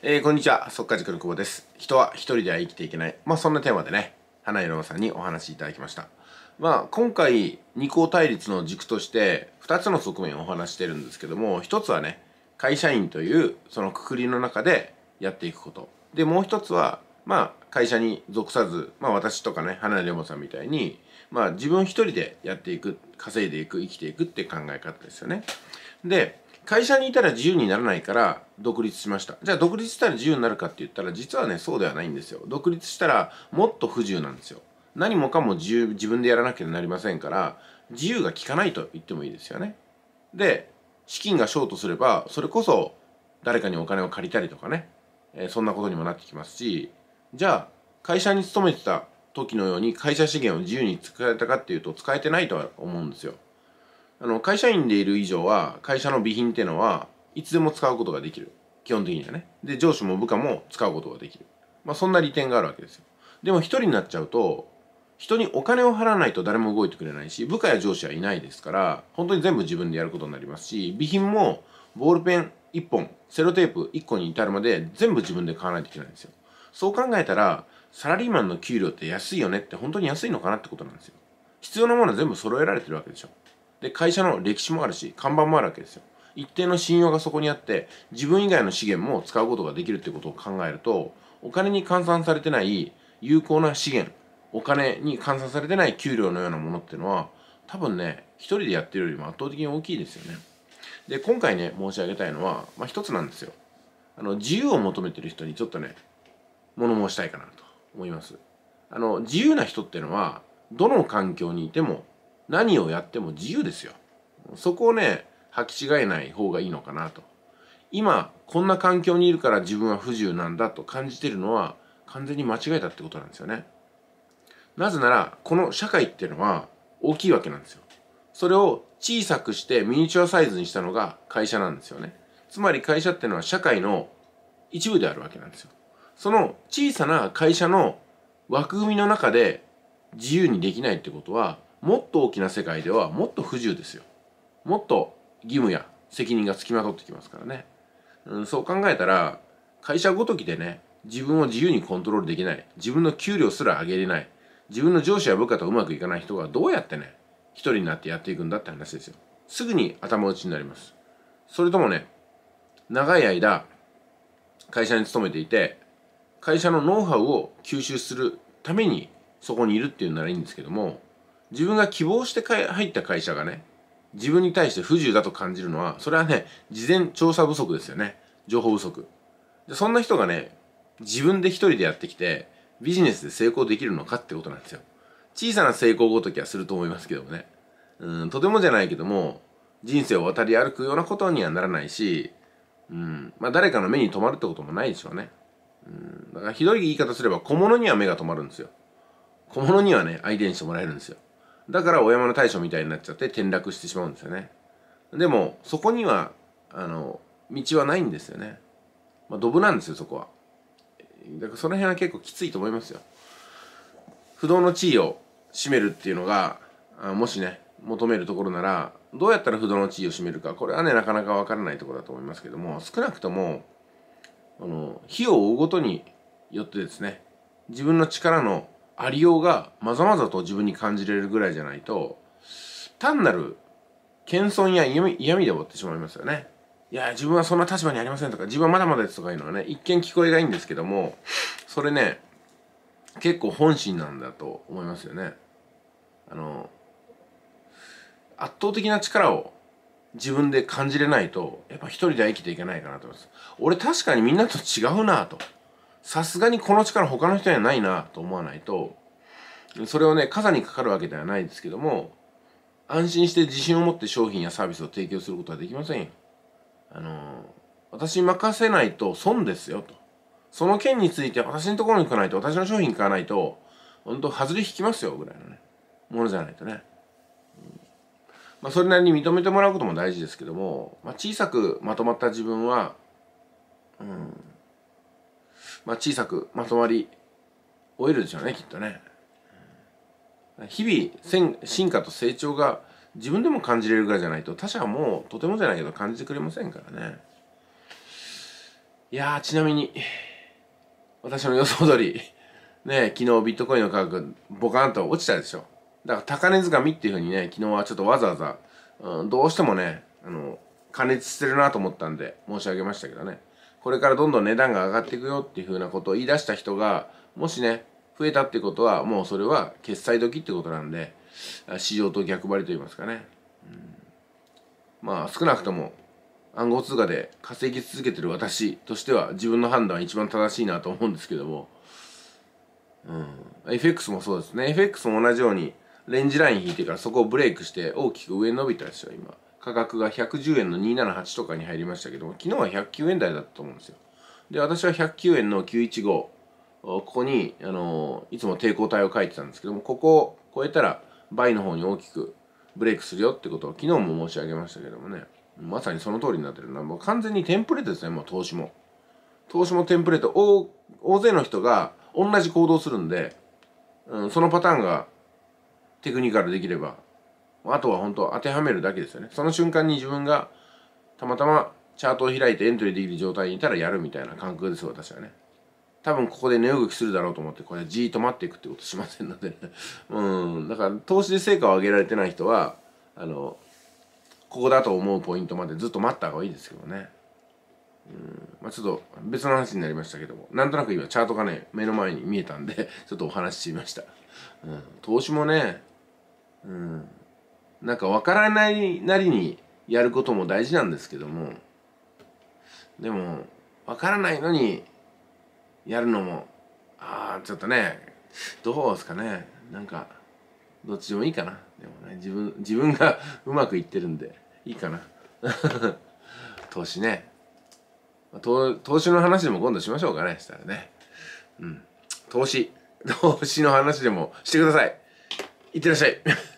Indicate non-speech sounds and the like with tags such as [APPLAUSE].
えー、こんにちは、速稼塾の久保です。人は一人では生きていけない。まあ、そんなテーマでね、花井郎さんにお話いただきました。まあ、今回、二項対立の軸として、二つの側面をお話してるんですけども、一つはね、会社員という、そのくくりの中でやっていくこと。で、もう一つは、まあ、会社に属さず、まあ、私とかね、花井レモさんみたいに、まあ、自分一人でやっていく、稼いでいく、生きていくって考え方ですよね。で、会社にいたら自由にならないから独立しましたじゃあ独立したら自由になるかって言ったら実はねそうではないんですよ独立したらもっと不自由なんですよ何もかも自由自分でやらなきゃなりませんから自由が効かないと言ってもいいですよねで資金がショートすればそれこそ誰かにお金を借りたりとかね、えー、そんなことにもなってきますしじゃあ会社に勤めてた時のように会社資源を自由に使えたかっていうと使えてないとは思うんですよあの会社員でいる以上は会社の備品っていうのはいつでも使うことができる基本的にはねで上司も部下も使うことができる、まあ、そんな利点があるわけですよでも一人になっちゃうと人にお金を払わないと誰も動いてくれないし部下や上司はいないですから本当に全部自分でやることになりますし備品もボールペン1本セロテープ1個に至るまで全部自分で買わないといけないんですよそう考えたらサラリーマンの給料って安いよねって本当に安いのかなってことなんですよ必要なものは全部揃えられてるわけでしょで会社の歴史もあるし看板もあるわけですよ一定の信用がそこにあって自分以外の資源も使うことができるってことを考えるとお金に換算されてない有効な資源お金に換算されてない給料のようなものっていうのは多分ね一人でやってるよりも圧倒的に大きいですよねで今回ね申し上げたいのは、まあ、一つなんですよあの自由を求めてる人にちょっとね物申したいかなと思いますあの自由な人っていうのはどの環境にいても何をやっても自由ですよ。そこをね、履き違えない方がいいのかなと。今、こんな環境にいるから自分は不自由なんだと感じてるのは完全に間違えたってことなんですよね。なぜなら、この社会っていうのは大きいわけなんですよ。それを小さくしてミニチュアサイズにしたのが会社なんですよね。つまり会社っていうのは社会の一部であるわけなんですよ。その小さな会社の枠組みの中で自由にできないってことはもっと大きな世界ではもっと不自由ですよもっと義務や責任がつきまとってきますからね、うん、そう考えたら会社ごときでね自分を自由にコントロールできない自分の給料すら上げれない自分の上司や部下とうまくいかない人がどうやってね一人になってやっていくんだって話ですよすぐに頭打ちになりますそれともね長い間会社に勤めていて会社のノウハウを吸収するためにそこにいるっていうならいいんですけども自分が希望して入った会社がね、自分に対して不自由だと感じるのは、それはね、事前調査不足ですよね。情報不足。でそんな人がね、自分で一人でやってきて、ビジネスで成功できるのかってことなんですよ。小さな成功ごときはすると思いますけどもね。うん、とてもじゃないけども、人生を渡り歩くようなことにはならないし、うん、まあ誰かの目に留まるってこともないでしょうね。うん、だからひどい言い方すれば小物には目が留まるんですよ。小物にはね、相手にしてもらえるんですよ。だからお山の大将みたいになっちゃって転落してしまうんですよねでもそこにはあの道はないんですよねまあドブなんですよそこはだからその辺は結構きついと思いますよ不動の地位を占めるっていうのがあもしね求めるところならどうやったら不動の地位を占めるかこれはねなかなか分からないところだと思いますけども少なくともあの火を追うごとによってですね自分の力のありようがまざまざと自分に感じれるぐらいじゃないと単なる謙遜や嫌味嫌で終わってしまいますよね。いや、自分はそんな立場にありませんとか、自分はまだまだですとかいうのはね、一見聞こえがいいんですけども、それね、結構本心なんだと思いますよね。あの、圧倒的な力を自分で感じれないと、やっぱ一人では生きていけないかなと思います。俺確かにみんなと違うなと。さすがにこの力他の人にはないなと思わないとそれをね傘にかかるわけではないですけども安心して自信を持って商品やサービスを提供することはできませんよ。あの私に任せないと損ですよと。その件について私のところに来ないと私の商品買わないと本当外れ引きますよぐらいのねものじゃないとね。まあ、それなりに認めてもらうことも大事ですけども、まあ、小さくまとまった自分は、うん、まあ、小さくまとまり終えるでしょうねきっとね日々進化と成長が自分でも感じれるぐらいじゃないと他者はもうとてもじゃないけど感じてくれませんからねいやちなみに私の予想通りね昨日ビットコインの価格ボカンと落ちたでしょだから高値掴みっていうふうにね昨日はちょっとわざわざ、うん、どうしてもねあの加熱してるなと思ったんで申し上げましたけどねこれからどんどん値段が上がっていくよっていうふうなことを言い出した人がもしね増えたってことはもうそれは決済時ってことなんで市場と逆張りと言いますかね、うん、まあ少なくとも暗号通貨で稼ぎ続けてる私としては自分の判断は一番正しいなと思うんですけども、うん、FX もそうですね FX も同じようにレンジライン引いてからそこをブレイクして大きく上に伸びたでしょ今。価格が110円の278とかに入りましたけども昨日は109円台だったと思うんですよで私は109円の915ここにあのいつも抵抗体を書いてたんですけどもここを超えたら倍の方に大きくブレイクするよってことを昨日も申し上げましたけどもねまさにその通りになってるのはもう完全にテンプレートですねもう投資も投資もテンプレート大大勢の人が同じ行動するんで、うん、そのパターンがテクニカルできればあとは本当当てはめるだけですよね。その瞬間に自分がたまたまチャートを開いてエントリーできる状態にいたらやるみたいな感覚です私はね。多分ここで値動きするだろうと思ってこれじーっと待っていくってことしませんので、ね、[LAUGHS] うんだから投資で成果を上げられてない人はあのここだと思うポイントまでずっと待った方がいいですけどねうんまあちょっと別の話になりましたけどもなんとなく今チャートがね目の前に見えたんで [LAUGHS] ちょっとお話ししました、うん、投資もねうんなんか分からないなりにやることも大事なんですけどもでも分からないのにやるのもああちょっとねどうですかねなんかどっちでもいいかなでもね自分自分が [LAUGHS] うまくいってるんでいいかな [LAUGHS] 投資ね投投資の話でも今度しましょうかねしたらねうん投資投資の話でもしてくださいいってらっしゃい [LAUGHS]